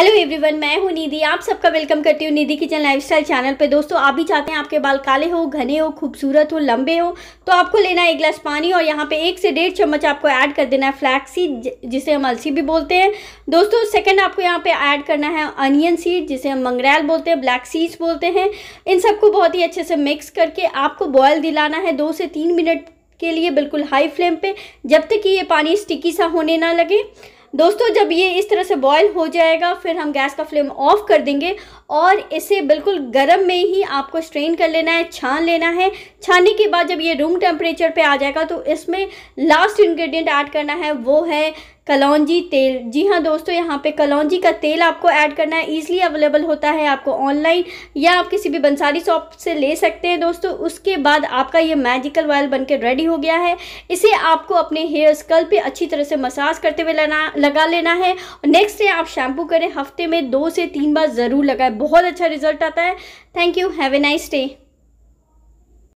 hello everyone मैं हूं निधि आप सबका वेलकम करती हूं निधि किचन लाइफस्टाइल चैनल पे दोस्तों आप भी चाहते हैं आपके बाल काले हो घने हो खूबसूरत हो लंबे हो तो आपको लेना है एक गिलास पानी और यहाँ पे एक से डेढ़ चम्मच आपको ऐड कर देना है सीड जिसे हम अलसी भी बोलते हैं दोस्तों सेकंड आपको यहाँ पर ऐड करना है अनियन सीड जिसे हम मंगरैल बोलते हैं ब्लैक सीड्स बोलते हैं इन सबको बहुत ही अच्छे से मिक्स करके आपको बॉयल दिलाना है दो से तीन मिनट के लिए बिल्कुल हाई फ्लेम पर जब तक कि ये पानी स्टिकी सा होने ना लगे दोस्तों जब ये इस तरह से बॉयल हो जाएगा फिर हम गैस का फ्लेम ऑफ कर देंगे और इसे बिल्कुल गर्म में ही आपको स्ट्रेन कर लेना है छान लेना है छानने के बाद जब ये रूम टेम्परेचर पे आ जाएगा तो इसमें लास्ट इंग्रेडिएंट ऐड करना है वो है कलौजी तेल जी हाँ दोस्तों यहाँ पे कलौजी का तेल आपको ऐड करना है ईजिली अवेलेबल होता है आपको ऑनलाइन या आप किसी भी बंसारी शॉप से ले सकते हैं दोस्तों उसके बाद आपका ये मैजिकल वायल बनके रेडी हो गया है इसे आपको अपने हेयर स्कल पे अच्छी तरह से मसाज करते हुए लेना लगा लेना है नेक्स्ट डे आप शैम्पू करें हफ्ते में दो से तीन बार ज़रूर लगाएं बहुत अच्छा रिजल्ट आता है thank you have a nice day